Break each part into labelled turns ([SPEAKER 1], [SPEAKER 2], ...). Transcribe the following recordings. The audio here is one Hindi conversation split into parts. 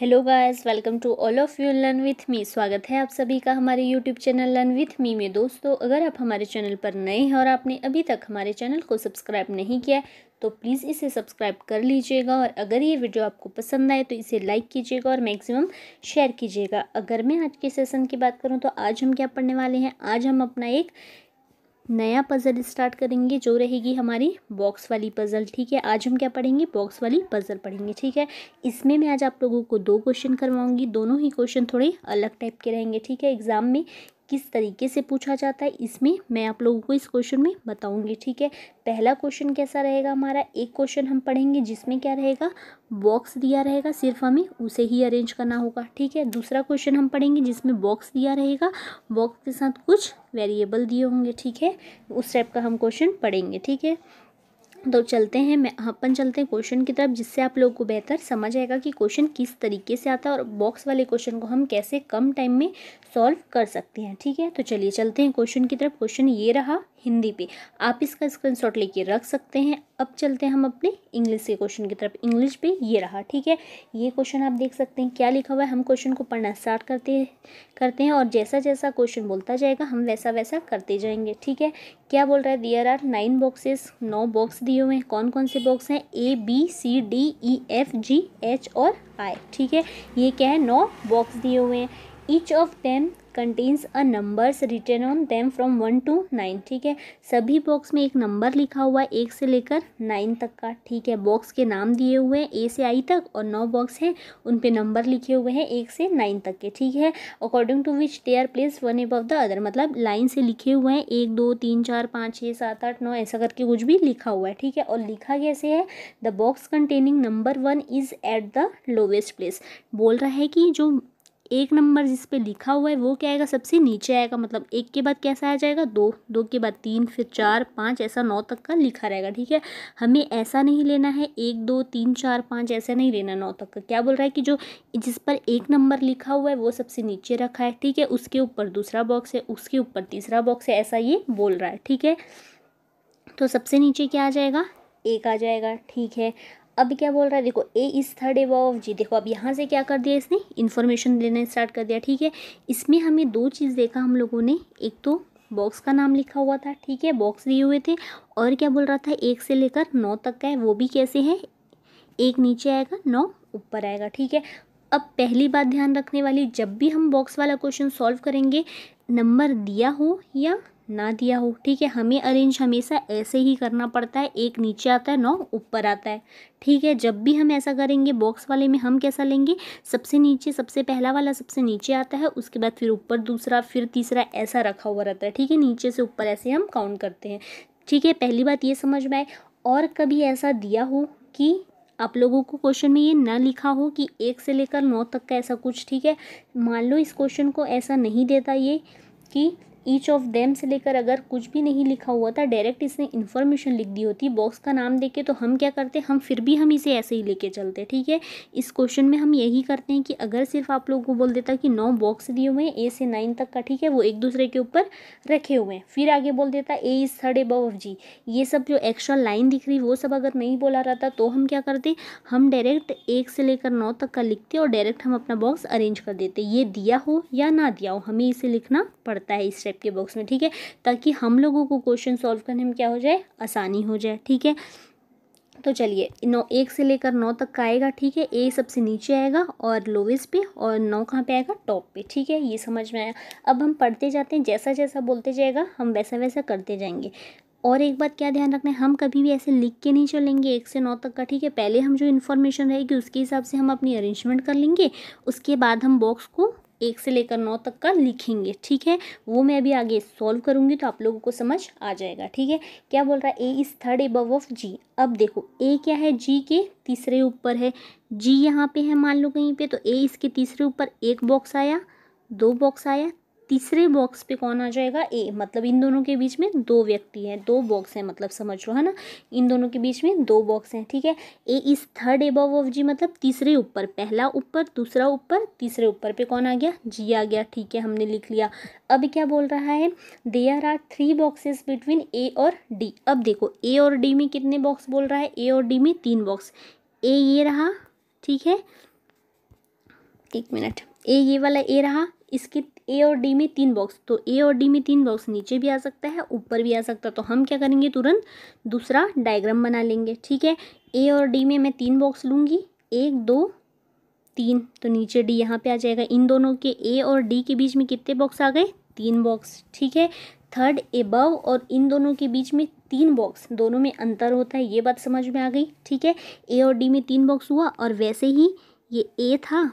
[SPEAKER 1] hello guys welcome to all of you learn with me स्वागत है आप सभी का हमारे YouTube channel learn with me में दोस्तों अगर आप हमारे चैनल पर नए हैं और आपने अभी तक हमारे चैनल को सब्सक्राइब नहीं किया तो प्लीज़ इसे सब्सक्राइब कर लीजिएगा और अगर ये वीडियो आपको पसंद आए तो इसे लाइक कीजिएगा और मैक्सिमम शेयर कीजिएगा अगर मैं आज के सेसन की बात करूँ तो आज हम क्या पढ़ने वाले हैं आज हम अपना एक नया पज़ल स्टार्ट करेंगे जो रहेगी हमारी बॉक्स वाली पज़ल ठीक है आज हम क्या पढ़ेंगे बॉक्स वाली पज़ल पढ़ेंगे ठीक है इसमें मैं आज आप लोगों को दो क्वेश्चन करवाऊंगी दोनों ही क्वेश्चन थोड़े अलग टाइप के रहेंगे ठीक है एग्ज़ाम में किस तरीके से पूछा जाता है इसमें मैं आप लोगों को इस क्वेश्चन में बताऊंगी ठीक है पहला क्वेश्चन कैसा रहेगा हमारा एक क्वेश्चन हम पढ़ेंगे जिसमें क्या रहेगा बॉक्स दिया रहेगा सिर्फ हमें उसे ही अरेंज करना होगा ठीक है दूसरा क्वेश्चन हम पढ़ेंगे जिसमें बॉक्स दिया रहेगा बॉक्स के साथ कुछ वेरिएबल दिए होंगे ठीक है उस टाइप का हम क्वेश्चन पढ़ेंगे ठीक है तो चलते हैं मैं अपन चलते हैं क्वेश्चन की तरफ जिससे आप लोगों को बेहतर समझ आएगा कि क्वेश्चन किस तरीके से आता है और बॉक्स वाले क्वेश्चन को हम कैसे कम टाइम में सॉल्व कर सकते हैं ठीक है तो चलिए चलते हैं क्वेश्चन की तरफ क्वेश्चन ये रहा हिंदी पे आप इसका स्क्रीनशॉट लेके रख सकते हैं अब चलते हैं हम अपने इंग्लिश के क्वेश्चन की तरफ इंग्लिश पे ये रहा ठीक है ये क्वेश्चन आप देख सकते हैं क्या लिखा हुआ है हम क्वेश्चन को पढ़ना स्टार्ट करते करते हैं और जैसा जैसा क्वेश्चन बोलता जाएगा हम वैसा वैसा करते जाएंगे ठीक है क्या बोल रहा है दियर आर नाइन बॉक्सेस नौ बॉक्स दिए हुए हैं कौन कौन से बॉक्स हैं A B C D E F G H और आई ठीक है ये क्या है नौ बॉक्स दिए हुए हैं each of ten contains a numbers written on them from one to nine ठीक है सभी बॉक्स में एक नंबर लिखा हुआ है एक से लेकर नाइन तक का ठीक है बॉक्स के नाम दिए हुए हैं ए से आई तक और नौ बॉक्स हैं उन पे नंबर लिखे हुए हैं एक से नाइन तक के ठीक है according to which they are place one above the other मतलब लाइन से लिखे हुए हैं एक दो तीन चार पाँच छः सात आठ नौ ऐसा करके कुछ भी लिखा हुआ है ठीक है और लिखा कैसे है the box containing number one is at the lowest place बोल रहा है कि जो एक नंबर जिस पे लिखा हुआ है वो क्या आएगा सबसे नीचे आएगा मतलब एक के बाद कैसा आ जाएगा दो दो के बाद तीन फिर चार पाँच ऐसा नौ तक का लिखा रहेगा ठीक है हमें ऐसा नहीं लेना है एक दो तीन चार पाँच ऐसा नहीं लेना नौ तक का क्या बोल रहा है कि जो जिस पर एक नंबर लिखा हुआ है वो सबसे नीचे रखा है ठीक है उसके ऊपर दूसरा बॉक्स है उसके ऊपर तीसरा बॉक्स है ऐसा ये बोल रहा है ठीक है तो सबसे नीचे क्या आ जाएगा एक आ जाएगा ठीक है अब क्या बोल रहा है देखो ए इज़ थर्ड एव जी देखो अब यहाँ से क्या कर दिया इसने इन्फॉर्मेशन देना स्टार्ट कर दिया ठीक है इसमें हमें दो चीज़ देखा हम लोगों ने एक तो बॉक्स का नाम लिखा हुआ था ठीक है बॉक्स दिए हुए थे और क्या बोल रहा था एक से लेकर नौ तक का है वो भी कैसे है एक नीचे आएगा नौ ऊपर आएगा ठीक है अब पहली बात ध्यान रखने वाली जब भी हम बॉक्स वाला क्वेश्चन सॉल्व करेंगे नंबर दिया हो या ना दिया हो ठीक है हमें अरेंज हमेशा ऐसे ही करना पड़ता है एक नीचे आता है नौ ऊपर आता है ठीक है जब भी हम ऐसा करेंगे बॉक्स वाले में हम कैसा लेंगे सबसे नीचे सबसे पहला वाला सबसे नीचे आता है उसके बाद फिर ऊपर दूसरा फिर तीसरा ऐसा रखा हुआ रहता है ठीक है नीचे से ऊपर ऐसे हम काउंट करते हैं ठीक है पहली बात ये समझ में आए और कभी ऐसा दिया हो कि आप लोगों को क्वेश्चन में ये ना लिखा हो कि एक से लेकर नौ तक का ऐसा कुछ ठीक है मान लो इस क्वेश्चन को ऐसा नहीं देता ये कि ईच ऑफ देम से लेकर अगर कुछ भी नहीं लिखा हुआ था डायरेक्ट इसने इन्फॉर्मेशन लिख दी होती बॉक्स का नाम देके तो हम क्या करते हम फिर भी हम इसे ऐसे ही लेके चलते ठीक है इस क्वेश्चन में हम यही करते हैं कि अगर सिर्फ आप लोगों को बोल देता कि नौ बॉक्स दिए हुए हैं ए से नाइन तक का ठीक है वो एक दूसरे के ऊपर रखे हुए हैं फिर आगे बोल देता A is third above G ये सब जो एक्स्ट्रा लाइन दिख रही वो सब अगर नहीं बोला रहता तो हम क्या करते हम डायरेक्ट एक से लेकर नौ तक का लिखते और डायरेक्ट हम अपना बॉक्स अरेंज कर देते ये दिया हो या ना दिया हो हमें इसे लिखना पड़ता है इस स्टेप टाइप के बॉक्स में ठीक है ताकि हम लोगों को क्वेश्चन सॉल्व करने में क्या हो जाए आसानी हो जाए ठीक है तो चलिए नौ एक से लेकर नौ तक का आएगा ठीक है ए सबसे नीचे आएगा और लोवेस्ट पे और नौ कहाँ पे आएगा टॉप पे ठीक है ये समझ में आया अब हम पढ़ते जाते हैं जैसा जैसा बोलते जाएगा हम वैसा वैसा करते जाएंगे और एक बात क्या ध्यान रखना है हम कभी भी ऐसे लिख के नहीं चलेंगे एक से नौ तक का ठीक है पहले हम जो इन्फॉर्मेशन रहेगी उसके हिसाब से हम अपनी अरेंजमेंट कर लेंगे उसके बाद हम बॉक्स को एक से लेकर नौ तक का लिखेंगे ठीक है वो मैं अभी आगे सॉल्व करूँगी तो आप लोगों को समझ आ जाएगा ठीक है क्या बोल रहा है A is third above of G अब देखो ए क्या है जी के तीसरे ऊपर है जी यहाँ पे है मान लो कहीं पे तो ए इसके तीसरे ऊपर एक बॉक्स आया दो बॉक्स आया तीसरे बॉक्स पे कौन आ जाएगा ए मतलब इन दोनों के बीच में दो व्यक्ति हैं दो बॉक्स हैं मतलब समझ लो है ना इन दोनों के बीच में दो बॉक्स हैं ठीक है ए इस थर्ड एबव ऑफ जी मतलब तीसरे ऊपर पहला ऊपर दूसरा ऊपर तीसरे ऊपर पे कौन आ गया जी आ गया ठीक है हमने लिख लिया अब क्या बोल रहा है they are are three boxes between A और डी अब देखो ए और डी में कितने बॉक्स बोल रहा है ए और डी में तीन बॉक्स ए ये रहा ठीक है एक मिनट ए ये वाला ए रहा इसके ए और डी में तीन बॉक्स तो ए और डी में तीन बॉक्स नीचे भी आ सकता है ऊपर भी आ सकता है तो हम क्या करेंगे तुरंत दूसरा डायग्राम बना लेंगे ठीक है ए और डी में मैं तीन बॉक्स लूँगी एक दो तीन तो नीचे डी यहाँ पे आ जाएगा इन दोनों के ए और डी के बीच में कितने बॉक्स आ गए तीन बॉक्स ठीक है थर्ड एबव और इन दोनों के बीच में तीन बॉक्स दोनों में अंतर होता है ये बात समझ में आ गई ठीक है ए और डी में तीन बॉक्स हुआ और वैसे ही ये ए था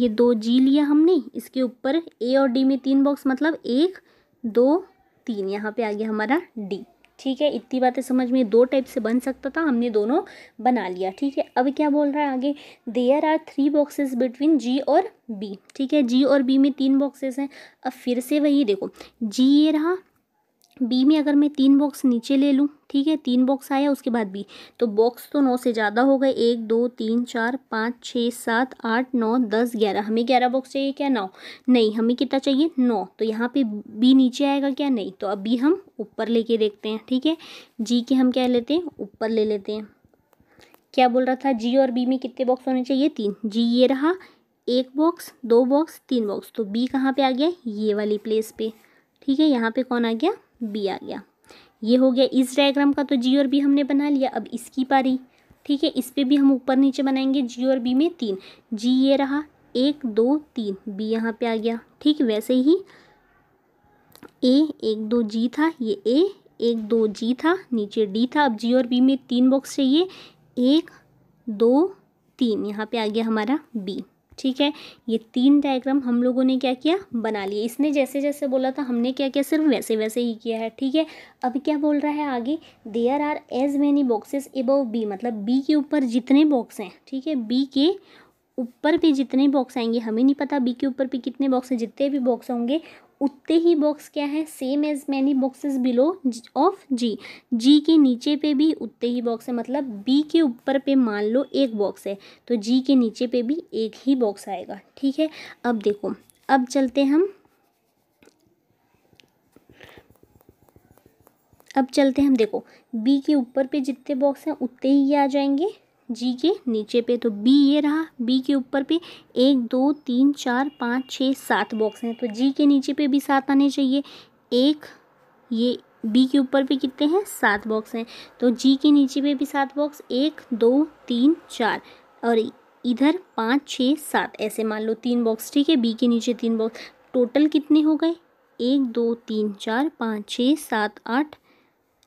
[SPEAKER 1] ये दो जी लिया हमने इसके ऊपर ए और डी में तीन बॉक्स मतलब एक दो तीन यहाँ पे आ गया हमारा डी ठीक है इतनी बातें समझ में दो टाइप से बन सकता था हमने दोनों बना लिया ठीक है अब क्या बोल रहा है आगे there are three boxes between G और बी ठीक है जी और बी में तीन बॉक्सेस हैं अब फिर से वही देखो जी ये रहा बी में अगर मैं तीन बॉक्स नीचे ले लूँ ठीक है तीन बॉक्स आया उसके बाद बी तो बॉक्स तो नौ से ज़्यादा हो गए एक दो तीन चार पाँच छः सात आठ नौ दस ग्यारह हमें ग्यारह बॉक्स चाहिए क्या नौ नहीं हमें कितना चाहिए नौ तो यहाँ पे बी नीचे आएगा क्या नहीं तो अब बी हम ऊपर लेके देखते हैं ठीक है जी के हम क्या लेते हैं ऊपर ले लेते हैं क्या बोल रहा था जी और बी में कितने बॉक्स होने चाहिए तीन जी ये रहा एक बॉक्स दो बॉक्स तीन बॉक्स तो बी कहाँ पर आ गया ये वाली प्लेस पर ठीक है यहाँ पे कौन आ गया बी आ गया ये हो गया इस डायग्राम का तो जी और बी हमने बना लिया अब इसकी पारी ठीक है इस पर भी हम ऊपर नीचे बनाएंगे जी और बी में तीन जी ये रहा एक दो तीन बी यहाँ पे आ गया ठीक वैसे ही ए एक दो जी था ये ए एक दो जी था नीचे डी था अब जी और बी में तीन बॉक्स चाहिए एक दो तीन यहाँ पे आ गया हमारा बी ठीक है ये तीन डायग्राम हम लोगों ने क्या किया बना लिए इसने जैसे जैसे बोला था हमने क्या किया सिर्फ वैसे वैसे ही किया है ठीक है अब क्या बोल रहा है आगे there are as many boxes above B मतलब बी के ऊपर जितने बॉक्स हैं ठीक है बी के ऊपर भी जितने बॉक्स आएंगे हमें नहीं पता बी के ऊपर भी कितने बॉक्स हैं जितने भी बॉक्स होंगे उतने ही बॉक्स क्या है same as many boxes below of G G के नीचे पे भी उतने ही बॉक्स है मतलब बी के ऊपर पे मान लो एक बॉक्स है तो जी के नीचे पे भी एक ही बॉक्स आएगा ठीक है अब देखो अब चलते हम अब चलते हम देखो बी के ऊपर पे जितने बॉक्स हैं उतने ही ये आ जाएंगे जी के नीचे पे तो बी ये रहा बी के ऊपर पे एक दो तीन चार पाँच छः सात बॉक्स हैं तो जी के नीचे पे भी सात आने चाहिए एक ये बी के ऊपर पे कितने हैं सात बॉक्स हैं तो जी के नीचे पे भी सात बॉक्स एक दो तीन चार और इधर पाँच छः सात ऐसे मान लो तीन बॉक्स ठीक है बी के नीचे तीन बॉक्स टोटल कितने हो गए एक दो तीन चार पाँच छः सात आठ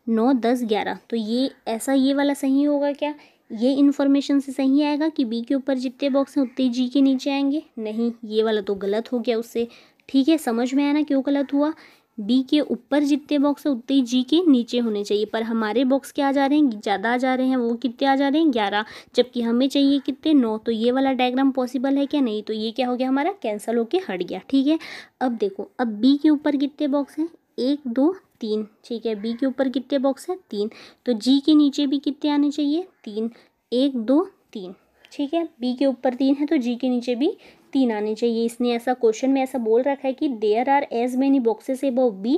[SPEAKER 1] नौ दस ग्यारह तो ये ऐसा ये वाला सही होगा क्या ये इन्फॉर्मेशन से सही आएगा कि बी के ऊपर जितने बॉक्स हैं उतने जी के नीचे आएंगे नहीं ये वाला तो गलत हो गया उससे ठीक है समझ में आया ना क्यों गलत हुआ बी के ऊपर जितने बॉक्स हैं उतने जी के नीचे होने चाहिए पर हमारे बॉक्स क्या आ जा रहे हैं ज़्यादा आ जा रहे हैं वो कितने आ जा रहे हैं ग्यारह जबकि हमें चाहिए कितने नौ तो ये वाला डायग्राम पॉसिबल है क्या नहीं तो ये क्या हो गया हमारा कैंसिल होके हट गया ठीक है अब देखो अब बी के ऊपर कितने बॉक्स हैं एक दो तीन ठीक है बी के ऊपर कितने बॉक्स हैं तीन तो जी के नीचे भी कितने आने चाहिए तीन एक दो तीन ठीक है बी के ऊपर तीन है तो जी के नीचे भी तीन आने चाहिए इसने ऐसा क्वेश्चन में ऐसा बोल रखा है कि there are as many boxes above B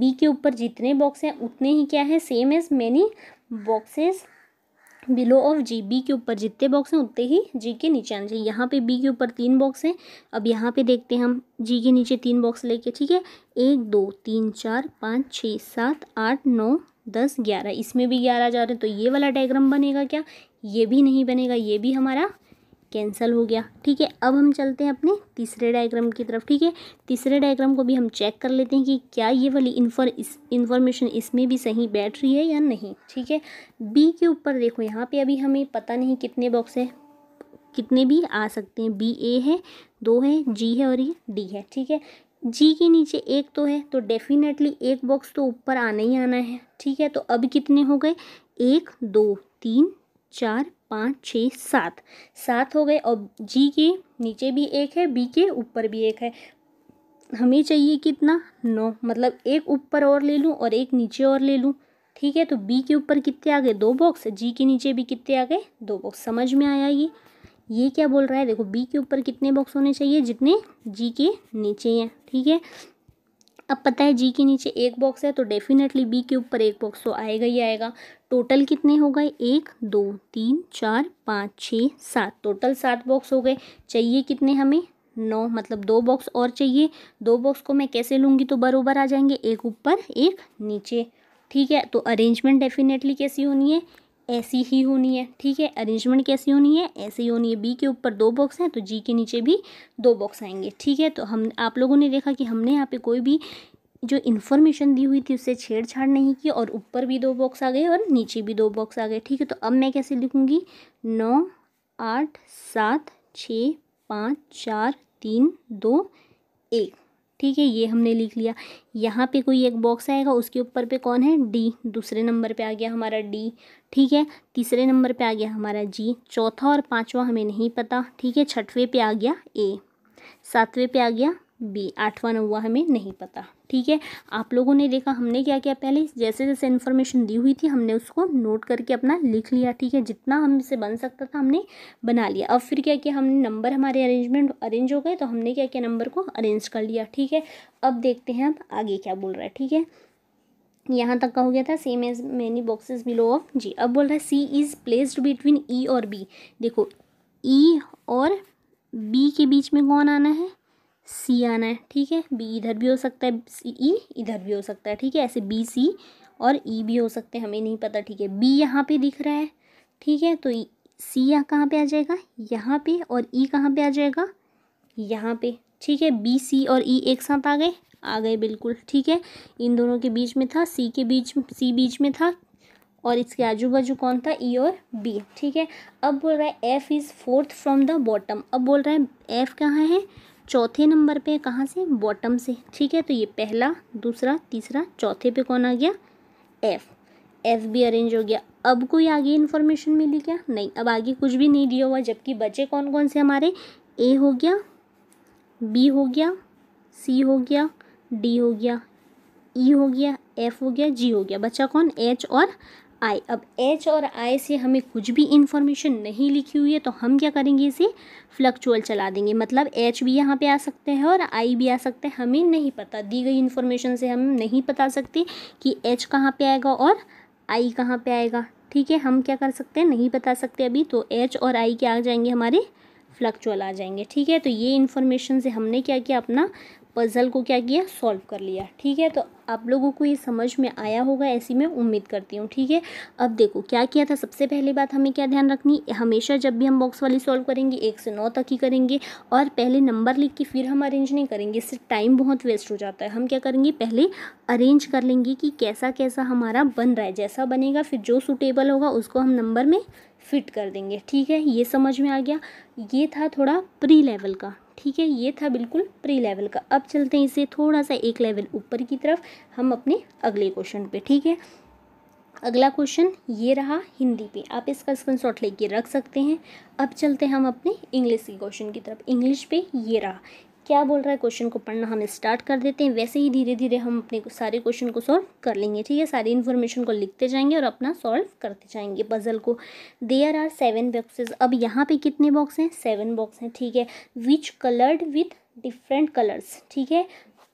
[SPEAKER 1] B के ऊपर जितने बॉक्स हैं उतने ही क्या है same as many boxes below of G B के ऊपर जितने बॉक्स हैं उतने ही जी के नीचे आने चाहिए यहाँ पे बी के ऊपर तीन बॉक्स हैं अब यहाँ पे देखते हैं हम जी के नीचे तीन बॉक्स लेके ठीक है एक दो तीन चार पाँच छः सात आठ नौ दस ग्यारह इसमें भी ग्यारह जा रहे हैं तो ये वाला डायग्राम बनेगा क्या ये भी नहीं बनेगा ये भी हमारा कैंसिल हो गया ठीक है अब हम चलते हैं अपने तीसरे डायग्राम की तरफ ठीक है तीसरे डायग्राम को भी हम चेक कर लेते हैं कि क्या ये वाली इन्फॉर इन्फॉर्मेशन इसमें भी सही बैठ रही है या नहीं ठीक है बी के ऊपर देखो यहाँ पे अभी हमें पता नहीं कितने बॉक्स है कितने भी आ सकते हैं बी ए है दो है जी है और ये डी है ठीक है जी के नीचे एक तो है तो डेफिनेटली एक बॉक्स तो ऊपर आना ही आना है ठीक है तो अब कितने हो गए एक दो तीन चार पाँच छः सात सात हो गए और जी के नीचे भी एक है बी के ऊपर भी एक है हमें चाहिए कितना नौ मतलब एक ऊपर और ले लूँ और एक नीचे और ले लूँ ठीक है तो बी के ऊपर कितने आ गए दो बॉक्स जी के नीचे भी कितने आ गए दो बॉक्स समझ में आया ये ये क्या बोल रहा है देखो बी के ऊपर कितने बॉक्स होने चाहिए जितने जी के नीचे हैं ठीक है अब पता है जी के नीचे एक बॉक्स है तो डेफिनेटली बी के ऊपर एक बॉक्स तो आएगा ही आएगा टोटल कितने हो गए एक दो तीन चार पाँच छः सात टोटल सात बॉक्स हो गए चाहिए कितने हमें नौ मतलब दो बॉक्स और चाहिए दो बॉक्स को मैं कैसे लूँगी तो बरोबर आ जाएंगे एक ऊपर एक नीचे ठीक है तो अरेंजमेंट डेफिनेटली कैसी होनी है ऐसी ही होनी है ठीक है अरेंजमेंट कैसी होनी है ऐसे ही होनी है बी के ऊपर दो बॉक्स हैं तो जी के नीचे भी दो बॉक्स आएंगे ठीक है तो हम आप लोगों ने देखा कि हमने यहाँ पे कोई भी जो इन्फॉर्मेशन दी हुई थी उससे छेड़छाड़ नहीं की और ऊपर भी दो बॉक्स आ गए और नीचे भी दो बॉक्स आ गए ठीक है तो अब मैं कैसे लिखूँगी नौ आठ सात छः पाँच चार तीन दो एक ठीक है ये हमने लिख लिया यहाँ पे कोई एक बॉक्स आएगा उसके ऊपर पे कौन है डी दूसरे नंबर पे आ गया हमारा डी ठीक है तीसरे नंबर पे आ गया हमारा जी चौथा और पाँचवा हमें नहीं पता ठीक है छठवें पे आ गया ए सातवें पे आ गया बी आठवां नौवा हमें नहीं पता ठीक है आप लोगों ने देखा हमने क्या किया पहले जैसे जैसे इन्फॉर्मेशन दी हुई थी हमने उसको नोट करके अपना लिख लिया ठीक है जितना हमसे बन सकता था हमने बना लिया अब फिर क्या किया हमने नंबर हमारे अरेंजमेंट अरेंज हो गए तो हमने क्या किया नंबर को अरेंज कर लिया ठीक है अब देखते हैं अब आगे क्या बोल रहा है ठीक है यहाँ तक का हो गया था same as many boxes below of G अब बोल रहा है C is placed between E और बी देखो ई e और बी के बीच में कौन आना है सी आना है ठीक है बी इधर भी हो सकता है सी ई e इधर भी हो सकता है ठीक है ऐसे बी सी और ई e भी हो सकते हैं हमें नहीं पता ठीक है बी यहाँ पे दिख रहा है ठीक है तो सी e, यहाँ कहाँ पर आ जाएगा यहाँ पे और ई e कहाँ पे आ जाएगा यहाँ पे ठीक है बी सी और ई e एक साथ आ गए आ गए बिल्कुल ठीक है इन दोनों के बीच में था सी के बीच सी बीच में था और इसके आजू बाजू कौन था ई e और बी ठीक है अब बोल रहा है F is fourth from the bottom अब बोल रहा है एफ़ कहाँ है चौथे नंबर पे कहाँ से बॉटम से ठीक है तो ये पहला दूसरा तीसरा चौथे पे कौन आ गया एफ़ एफ भी अरेंज हो गया अब कोई आगे इन्फॉर्मेशन मिली क्या नहीं अब आगे कुछ भी नहीं दिया हुआ जबकि बचे कौन कौन से हमारे ए हो गया बी हो गया सी हो गया डी हो गया ई e हो गया एफ हो गया जी हो गया बच्चा कौन एच और आई अब एच और आई से हमें कुछ भी इन्फॉर्मेशन नहीं लिखी हुई है तो हम क्या करेंगे इसे फ्लक्चुअल चला देंगे मतलब एच भी यहाँ पे आ सकते हैं और आई भी आ सकते हैं हमें नहीं पता दी गई इन्फॉर्मेशन से हम नहीं बता सकते कि एच कहाँ पे आएगा और आई कहाँ पे आएगा ठीक है हम क्या कर सकते हैं नहीं बता सकते अभी तो एच और आई क्या आ जाएंगे हमारे फ्लक्चुअल आ जाएंगे ठीक है तो ये इन्फॉर्मेशन से हमने क्या किया अपना पज़ल को क्या किया सॉल्व कर लिया ठीक है तो आप लोगों को ये समझ में आया होगा ऐसी मैं उम्मीद करती हूँ ठीक है अब देखो क्या किया था सबसे पहली बात हमें क्या ध्यान रखनी हमेशा जब भी हम बॉक्स वाली सॉल्व करेंगे एक से नौ तक ही करेंगे और पहले नंबर लिख के फिर हम अरेंज नहीं करेंगे इससे टाइम बहुत वेस्ट हो जाता है हम क्या करेंगे पहले अरेंज कर लेंगे कि कैसा कैसा हमारा बन रहा है जैसा बनेगा फिर जो सूटेबल होगा उसको हम नंबर में फिट कर देंगे ठीक है ये समझ में आ गया ये था थोड़ा प्री लेवल का ठीक है ये था बिल्कुल प्री लेवल का अब चलते हैं इसे थोड़ा सा एक लेवल ऊपर की तरफ हम अपने अगले क्वेश्चन पे ठीक है अगला क्वेश्चन ये रहा हिंदी पे आप इसका शॉट लेके रख सकते हैं अब चलते हैं हम अपने इंग्लिश के क्वेश्चन की तरफ इंग्लिश पे ये रहा क्या बोल रहा है क्वेश्चन को पढ़ना हम स्टार्ट कर देते हैं वैसे ही धीरे धीरे हम अपने सारे क्वेश्चन को सॉल्व कर लेंगे ठीक है सारी इन्फॉर्मेशन को लिखते जाएंगे और अपना सॉल्व करते जाएंगे पजल को देयर आर सेवन बॉक्सेस अब यहाँ पे कितने बॉक्स हैं सेवन बॉक्स हैं ठीक है which coloured with different colours ठीक है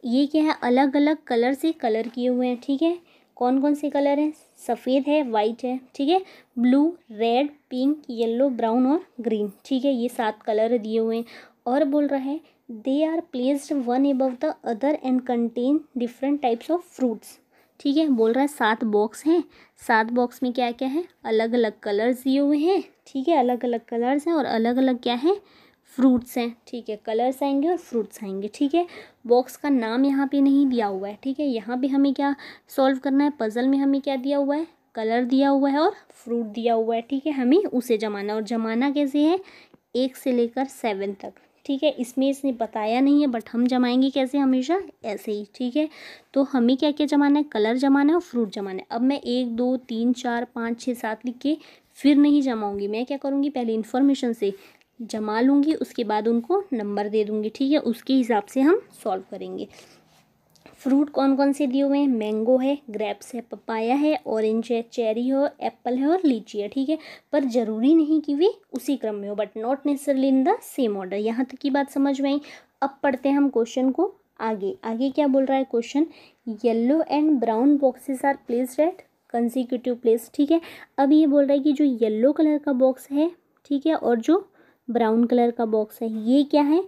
[SPEAKER 1] ये क्या है अलग अलग कलर से कलर किए हुए हैं ठीक है कौन कौन से कलर हैं सफ़ेद है वाइट है ठीक है blue red pink yellow brown और ग्रीन ठीक है ये सात कलर दिए हुए हैं और बोल रहा है they are placed one above the other and contain different types of fruits ठीक है बोल रहा है सात बॉक्स हैं सात बॉक्स में क्या क्या है अलग अलग कलर्स दिए हुए हैं ठीक है अलग अलग कलर्स हैं और अलग अलग क्या है फ्रूट्स हैं ठीक है कलर्स आएंगे और फ्रूट्स आएंगे ठीक है बॉक्स का नाम यहाँ पे नहीं दिया हुआ है ठीक है यहाँ पे हमें क्या सॉल्व करना है पज़ल में हमें क्या दिया हुआ है कलर दिया हुआ है और फ्रूट दिया हुआ है ठीक है हमें उसे जमाना और जमाना कैसे है एक से लेकर सेवन तक ठीक है इसमें इसने बताया नहीं है बट हम जमाएंगे कैसे हमेशा ऐसे ही ठीक है तो हमें क्या क्या जमाना है कलर जमाना है और फ्रूट जमाना है अब मैं एक दो तीन चार पाँच छः सात लिख के फिर नहीं जमाऊँगी मैं क्या करूँगी पहले इन्फॉर्मेशन से जमा लूँगी उसके बाद उनको नंबर दे दूँगी ठीक है उसके हिसाब से हम सॉल्व करेंगे फ्रूट कौन कौन से दिए हुए हैं मैंगो है ग्रेप्स है पपाया है ऑरेंज है चेरी है एप्पल है और लीची है ठीक है पर ज़रूरी नहीं कि वे उसी क्रम में हो but not necessarily in the same order यहाँ तक की बात समझ में आई अब पढ़ते हैं हम क्वेश्चन को आगे आगे क्या बोल रहा है question yellow and brown boxes are placed at consecutive place ठीक है अब ये बोल रहा है कि जो येल्लो कलर का बॉक्स है ठीक है और जो ब्राउन कलर का बॉक्स है ये क्या है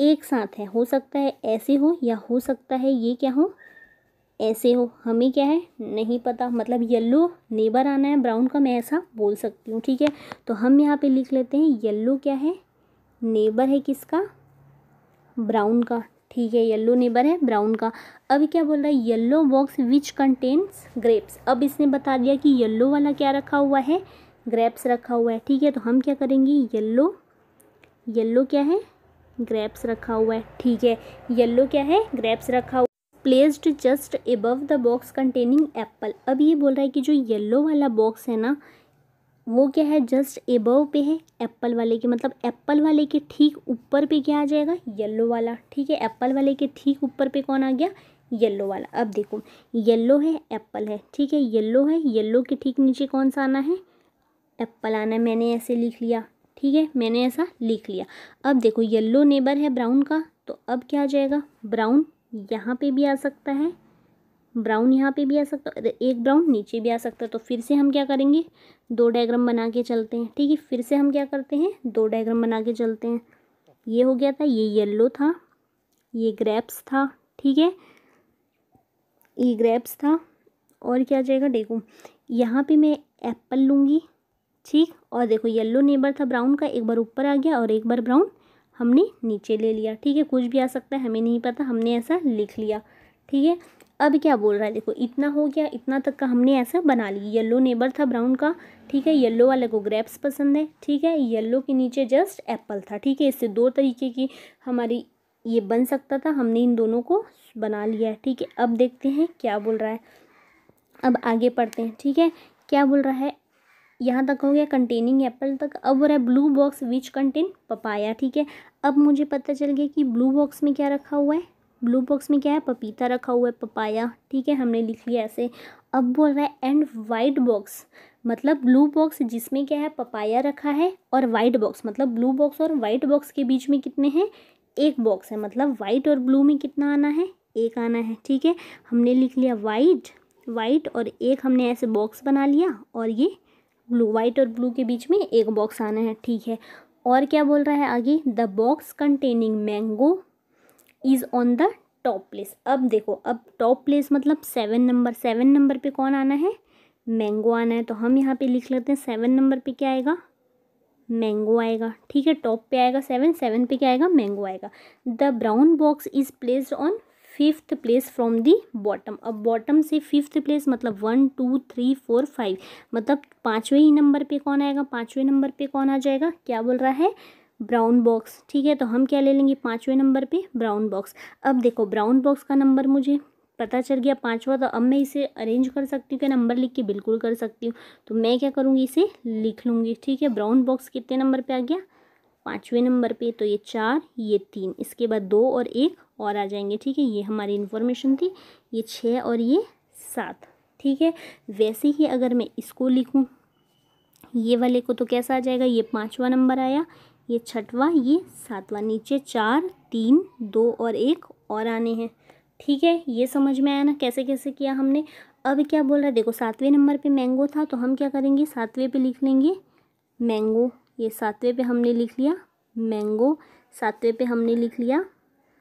[SPEAKER 1] एक साथ है हो सकता है ऐसे हो या हो सकता है ये क्या हो ऐसे हो हमें क्या है नहीं पता मतलब येल्लो नेबर आना है ब्राउन का मैं ऐसा बोल सकती हूँ ठीक है तो हम यहाँ पे लिख लेते हैं येल्लो क्या है नेबर है किसका ब्राउन का ठीक है येल्लो नेबर है ब्राउन का अब क्या बोल रहा है yellow box which contains grapes अब इसने बता दिया कि येल्लो वाला क्या रखा हुआ है ग्रेप्स रखा हुआ है ठीक है तो हम क्या करेंगे येल्लो येल्लो क्या है ग्रेप्स रखा हुआ है ठीक है येलो क्या है ग्रेप्स रखा हुआ placed just above the box containing apple अब ये बोल रहा है कि जो येलो वाला बॉक्स है ना वो क्या है जस्ट एबव पे है एप्पल वाले के मतलब एप्पल वाले के ठीक ऊपर पे क्या आ जाएगा येल्लो वाला ठीक है एप्पल वाले के ठीक ऊपर पे कौन आ गया येल्लो वाला अब देखो येल्लो है एप्पल है ठीक है येल्लो है येल्लो के ठीक नीचे कौन सा आना है एप्पल आना है मैंने ऐसे लिख लिया ठीक है मैंने ऐसा लिख लिया अब देखो येल्लो नेबर है ब्राउन का तो अब क्या आ जाएगा ब्राउन यहाँ पे भी आ सकता है ब्राउन यहाँ पे भी आ सकता है एक ब्राउन नीचे भी आ सकता है तो फिर से हम क्या करेंगे दो डायग्राम बना के चलते हैं ठीक है फिर से हम क्या करते हैं दो डायग्राम बना के चलते हैं ये हो गया था ये येल्लो था ये ग्रेप्स था ठीक है ये ग्रेप्स था और क्या आ जाएगा देखो यहाँ पे मैं एप्पल लूँगी ठीक और देखो येल्लो नेबर था ब्राउन का एक बार ऊपर आ गया और एक बार ब्राउन हमने नीचे ले लिया ठीक है कुछ भी आ सकता है हमें नहीं पता हमने ऐसा लिख लिया ठीक है अब क्या बोल रहा है देखो इतना हो गया इतना तक का हमने ऐसा बना लिया येलो नेबर था ब्राउन का ठीक है येलो वाले को ग्रेप्स पसंद है ठीक है येलो के नीचे जस्ट एप्पल था ठीक है इससे दो तरीके की हमारी ये बन सकता था हमने इन दोनों को बना लिया है ठीक है अब देखते हैं क्या बोल रहा है अब आगे पढ़ते हैं ठीक है क्या बोल रहा है यहाँ तक हो गया कंटेनिंग एप्पल तक अब वो रहा है blue box which contain papaya ठीक है अब मुझे पता चल गया कि ब्लू बॉक्स में क्या रखा हुआ है ब्लू बॉक्स में क्या है पपीता रखा हुआ है पपाया ठीक है हमने लिख लिया ऐसे अब बोल रहा है एंड वाइट बॉक्स मतलब ब्लू बॉक्स जिसमें क्या है पपाया रखा है और वाइट बॉक्स मतलब ब्लू बॉक्स और वाइट बॉक्स के बीच में कितने हैं एक बॉक्स है मतलब वाइट और ब्लू में कितना आना है एक आना है ठीक है हमने लिख लिया वाइट वाइट और एक हमने ऐसे बॉक्स बना लिया और ये ब्लू वाइट और ब्लू के बीच में एक बॉक्स आना है ठीक है और क्या बोल रहा है आगे the box containing mango is on the top place अब देखो अब टॉप प्लेस मतलब सेवन नंबर सेवन नंबर पे कौन आना है मैंगो आना है तो हम यहाँ पे लिख लेते हैं सेवन नंबर पे क्या आएगा मैंगो आएगा ठीक है टॉप पे आएगा सेवन सेवन पे क्या आएगा मैंगो आएगा the brown box is placed on fifth place from the bottom अब बॉटम से फिफ्थ प्लेस मतलब one two three four five मतलब पाँचवें ही नंबर पे कौन आएगा पाँचवें नंबर पे कौन आ जाएगा क्या बोल रहा है ब्राउन बॉक्स ठीक है तो हम क्या ले लेंगे पाँचवें नंबर पे ब्राउन बॉक्स अब देखो ब्राउन बॉक्स का नंबर मुझे पता चल गया पाँचवा तो अब मैं इसे अरेंज कर सकती हूँ क्या नंबर लिख के बिल्कुल कर सकती हूँ तो मैं क्या करूँगी इसे लिख लूँगी ठीक है ब्राउन बॉक्स कितने नंबर पर आ गया पाँचवें नंबर पे तो ये चार ये तीन इसके बाद दो और एक और आ जाएंगे ठीक है ये हमारी इन्फॉर्मेशन थी ये छः और ये सात ठीक है वैसे ही अगर मैं इसको लिखूँ ये वाले को तो कैसा आ जाएगा ये पाँचवा नंबर आया ये छठवा ये सातवा नीचे चार तीन दो और एक और आने हैं ठीक है ये समझ में आया ना कैसे कैसे किया हमने अब क्या बोल रहा है देखो सातवें नंबर पे मैंगो था तो हम क्या करेंगे सातवें पे लिख लेंगे मैंगो ये सातवें पे हमने लिख लिया मैंगो सातवें पे हमने लिख लिया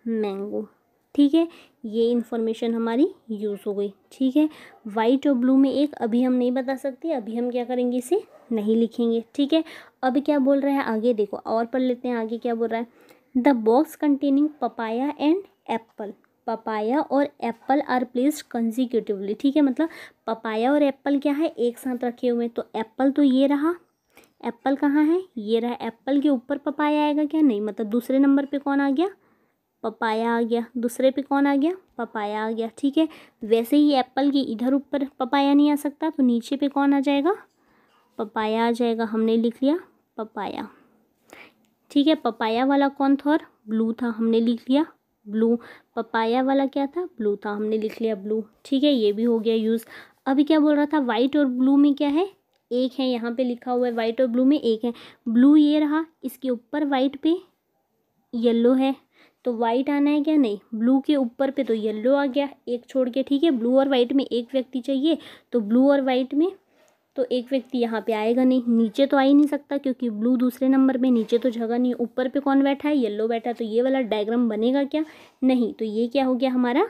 [SPEAKER 1] मैंगो ठीक है ये इन्फॉर्मेशन हमारी यूज़ हो गई ठीक है वाइट और ब्लू में एक अभी हम नहीं बता सकते अभी हम क्या करेंगे इसे नहीं लिखेंगे ठीक है अब क्या बोल रहा है आगे देखो और पढ़ लेते हैं आगे क्या बोल रहा है the box containing papaya and apple papaya और एप्पल आर प्लेस्ड कंजिक्यूटिवली ठीक है मतलब पपाया और एप्पल क्या है एक साथ रखे हुए हैं तो एप्पल तो ये रहा एप्पल कहाँ है ये रहा एप्पल के ऊपर पपाया आएगा क्या नहीं मतलब दूसरे नंबर पे कौन आ गया पपाया आ गया दूसरे पे कौन आ गया पपाया आ गया ठीक है वैसे ही एप्पल के इधर ऊपर पपाया नहीं आ सकता तो नीचे पे कौन आ जाएगा पपाया आ जाएगा हमने लिख लिया पपाया ठीक है पपाया वाला कौन था और ब्लू था हमने लिख लिया ब्लू पपाया वाला क्या था ब्लू था हमने लिख लिया ब्लू ठीक है ये भी हो गया यूज़ अभी क्या बोल रहा था वाइट और ब्लू में क्या है एक है यहाँ पे लिखा हुआ है वाइट और ब्लू में एक है ब्लू ये रहा इसके ऊपर वाइट पे येलो है तो वाइट आना है क्या नहीं ब्लू के ऊपर पे तो येलो आ गया एक छोड़ के ठीक है ब्लू और वाइट में एक व्यक्ति चाहिए तो ब्लू और वाइट में तो एक व्यक्ति यहाँ पे आएगा नहीं नीचे तो आ ही नहीं सकता क्योंकि ब्लू दूसरे नंबर में नीचे तो जगह नहीं ऊपर पे कौन बैठा है येलो बैठा है तो ये वाला डायग्राम बनेगा क्या नहीं तो ये क्या हो गया हमारा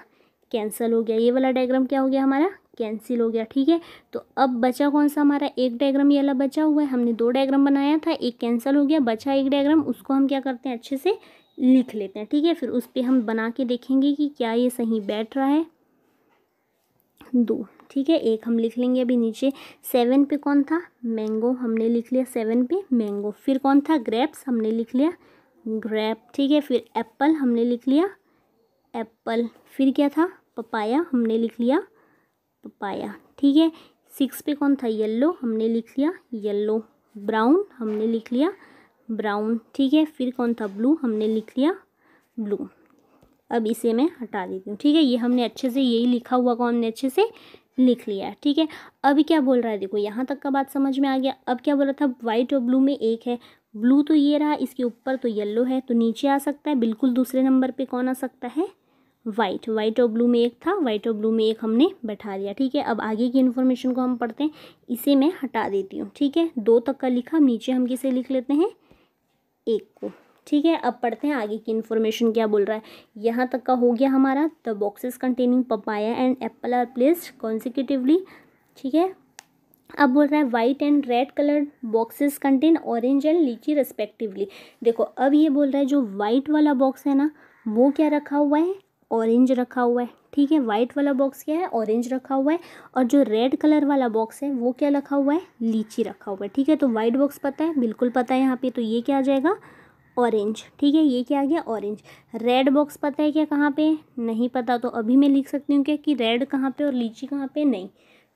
[SPEAKER 1] कैंसिल हो गया ये वाला डायग्राम क्या हो गया हमारा कैंसिल हो गया ठीक है तो अब बचा कौन सा हमारा एक डायग्राम ये वाला बचा हुआ है हमने दो डायग्राम बनाया था एक कैंसिल हो गया बचा एक डायग्राम उसको हम क्या करते हैं अच्छे से लिख लेते हैं ठीक है फिर उस पर हम बना के देखेंगे कि क्या ये सही बैठ रहा है दो ठीक है एक हम लिख लेंगे अभी नीचे सेवन पे कौन था मैंगो हमने लिख लिया सेवन पे मैंगो फिर कौन था ग्रेप्स हमने लिख लिया ग्रेप ठीक है फिर एप्पल हमने लिख लिया एप्पल फिर क्या था पपाया हमने लिख लिया तो पाया ठीक है सिक्स पे कौन था येल्लो हमने लिख लिया येल्लो ब्राउन हमने लिख लिया ब्राउन ठीक है फिर कौन था ब्लू हमने लिख लिया ब्लू अब इसे मैं हटा देती हूँ ठीक है ये हमने अच्छे से यही लिखा हुआ को हमने अच्छे से लिख लिया ठीक है अब क्या बोल रहा है देखो यहाँ तक का बात समझ में आ गया अब क्या बोल रहा था वाइट और ब्लू में एक है ब्लू तो ये रहा इसके ऊपर तो येल्लो है तो नीचे आ सकता है बिल्कुल दूसरे नंबर पर कौन आ सकता है वाइट वाइट और ब्लू में एक था वाइट और ब्लू में एक हमने बैठा दिया ठीक है अब आगे की इन्फॉर्मेशन को हम पढ़ते हैं इसे मैं हटा देती हूँ ठीक है दो तक का लिखा नीचे हम किसे लिख लेते हैं एक को ठीक है अब पढ़ते हैं आगे की इन्फॉर्मेशन क्या बोल रहा है यहाँ तक का हो गया हमारा the boxes containing papaya and apple are placed consecutively ठीक है अब बोल रहा है white and red colour boxes contain orange and lychee respectively देखो अब ये बोल रहा है जो वाइट वाला बॉक्स है ना वो क्या रखा हुआ है ऑरेंज रखा हुआ है ठीक है वाइट वाला बॉक्स क्या है ऑरेंज रखा हुआ है और जो रेड कलर वाला बॉक्स है वो क्या रखा हुआ है लीची रखा हुआ है ठीक है तो वाइट बॉक्स पता है बिल्कुल पता है यहाँ पे तो ये क्या आ जाएगा ऑरेंज ठीक है ये क्या आ गया ऑरेंज रेड बॉक्स पता है क्या कहाँ पे नहीं पता तो अभी मैं लिख सकती हूँ क्या कि रेड कहाँ पे और लीची कहाँ पे नहीं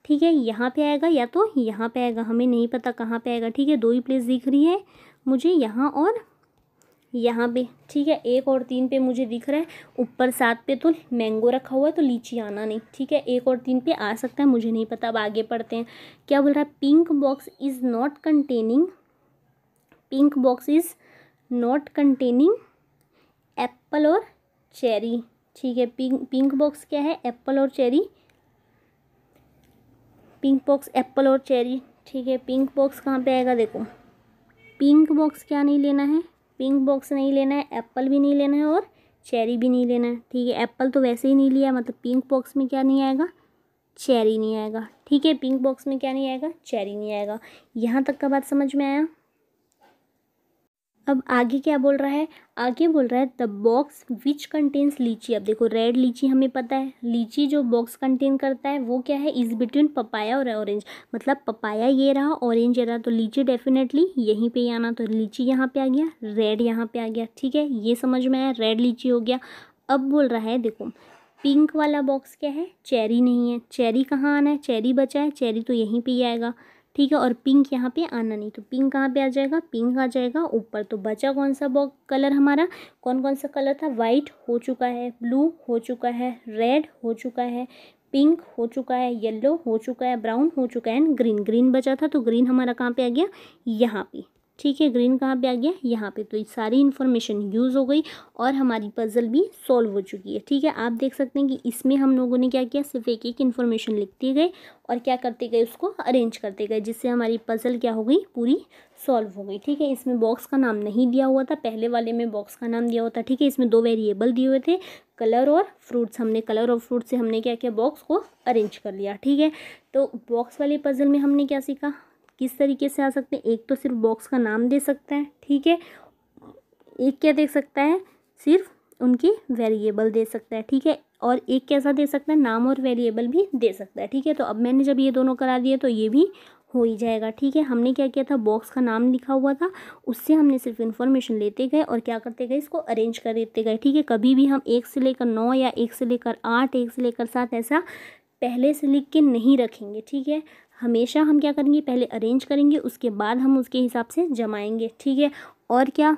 [SPEAKER 1] ठीक है यहाँ पे आएगा या तो यहाँ पे आएगा हमें नहीं पता कहाँ पे आएगा ठीक है दो ही प्लेस दिख रही है मुझे यहाँ और यहाँ पे ठीक है एक और तीन पे मुझे दिख रहा है ऊपर सात पे तो मैंगो रखा हुआ है तो लीची आना नहीं ठीक है एक और तीन पे आ सकता है मुझे नहीं पता अब आगे पढ़ते हैं क्या बोल रहा है pink box is not containing pink box is not containing apple और चेरी ठीक है पिंक पिंक बॉक्स क्या है एप्पल और चेरी पिंक बॉक्स एप्पल और चेरी ठीक है पिंक बॉक्स कहाँ पे आएगा देखो पिंक बॉक्स क्या नहीं लेना है पिंक बॉक्स नहीं लेना है एप्पल भी नहीं लेना है और चेरी भी नहीं लेना है ठीक है एप्पल तो वैसे ही नहीं लिया मतलब पिंक बॉक्स में क्या नहीं आएगा चेरी नहीं आएगा ठीक है पिंक बॉक्स में क्या नहीं आएगा चेरी नहीं आएगा यहाँ तक का बात समझ में आया अब आगे क्या बोल रहा है आगे बोल रहा है द बॉक्स विच कंटेन्स लीची अब देखो रेड लीची हमें पता है लीची जो बॉक्स कंटेन करता है वो क्या है इज़ बिटवीन पपाया और ऑरेंज मतलब पपाया ये रहा ऑरेंज ये रहा तो लीची डेफिनेटली यहीं पे आना तो लीची यहाँ पे आ गया रेड यहाँ पे आ गया ठीक है ये समझ में आया रेड लीची हो गया अब बोल रहा है देखो पिंक वाला बॉक्स क्या है चेरी नहीं है चेरी कहाँ आना है चेरी बचा है चेरी तो यहीं पर ही आएगा ठीक है और पिंक यहाँ पे आना नहीं तो पिंक कहाँ पे आ जाएगा पिंक आ जाएगा ऊपर तो बचा कौन सा बॉक कलर हमारा कौन कौन सा कलर था वाइट हो चुका है ब्लू हो चुका है रेड हो चुका है पिंक हो चुका है येलो हो चुका है ब्राउन हो चुका है एंड ग्रीन ग्रीन बचा था तो ग्रीन हमारा कहाँ पे आ गया यहाँ पे ठीक है ग्रीन कहाँ पे आ गया यहाँ पे तो ये सारी इन्फॉर्मेशन यूज़ हो गई और हमारी पजल भी सॉल्व हो चुकी है ठीक है आप देख सकते हैं कि इसमें हम लोगों ने क्या किया सिर्फ एक एक इन्फॉर्मेशन लिखते गए और क्या करते गए उसको अरेंज करते गए जिससे हमारी पजल क्या हो गई पूरी सॉल्व हो गई ठीक है इसमें बॉक्स का नाम नहीं दिया हुआ था पहले वाले में बॉक्स का नाम दिया हुआ था ठीक है इसमें दो वेरिएबल दिए हुए थे कलर और फ्रूट्स हमने कलर और फ्रूट से हमने क्या किया बॉक्स को अरेंज कर लिया ठीक है तो बॉक्स वाले पजल में हमने क्या सीखा किस तरीके से आ सकते हैं एक तो सिर्फ बॉक्स का नाम दे सकते हैं ठीक है एक क्या दे सकता है सिर्फ उनकी वेरिएबल दे सकता है ठीक है और एक कैसा दे सकता है नाम और वेरिएबल भी दे सकता है ठीक है तो अब मैंने जब ये दोनों करा दिए तो ये भी हो ही जाएगा ठीक है हमने क्या किया था बॉक्स का नाम लिखा हुआ था उससे हमने सिर्फ इन्फॉर्मेशन लेते गए और क्या करते गए इसको अरेंज कर देते गए ठीक है कभी भी हम एक से लेकर नौ या एक से लेकर आठ एक से लेकर सात ऐसा पहले से लिख के नहीं रखेंगे ठीक है हमेशा हम क्या करेंगे पहले अरेंज करेंगे उसके बाद हम उसके हिसाब से जमाएंगे ठीक है और क्या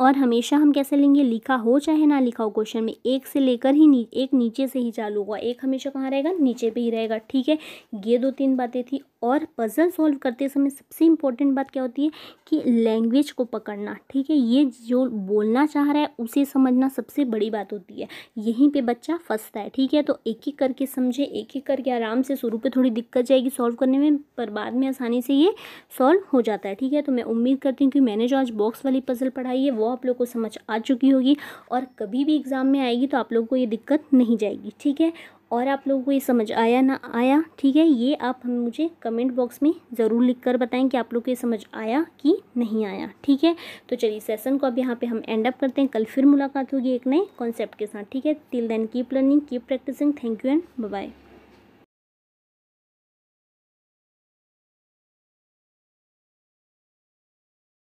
[SPEAKER 1] और हमेशा हम कैसे लेंगे लिखा हो चाहे ना लिखा हो क्वेश्चन में एक से लेकर ही नी, एक नीचे से ही चालू होगा एक हमेशा कहाँ रहेगा नीचे पे ही रहेगा ठीक है ये दो तीन बातें थी और पज़ल सॉल्व करते समय सबसे इम्पोर्टेंट बात क्या होती है कि लैंग्वेज को पकड़ना ठीक है ये जो बोलना चाह रहा है उसे समझना सबसे बड़ी बात होती है यहीं पर बच्चा फंसता है ठीक है तो एक एक करके समझे एक एक करके आराम से शुरू पर थोड़ी दिक्कत जाएगी सॉल्व करने में पर बाद में आसानी से ये सॉल्व हो जाता है ठीक है तो मैं उम्मीद करती हूँ कि मैंने जो आज बॉक्स वाली पज़ल पढ़ाई है वो आप लोग को समझ आ चुकी होगी और कभी भी एग्ज़ाम में आएगी तो आप लोग को ये दिक्कत नहीं जाएगी ठीक है और आप लोगों को ये समझ आया ना आया ठीक है ये आप हम मुझे कमेंट बॉक्स में ज़रूर लिख कर बताएं कि आप लोग को ये समझ आया कि नहीं आया ठीक है तो चलिए सेशन को अब यहाँ पे हम एंड अप करते हैं कल फिर मुलाकात होगी एक नए कॉन्सेप्ट के साथ ठीक है till then keep learning keep practising thank you and bye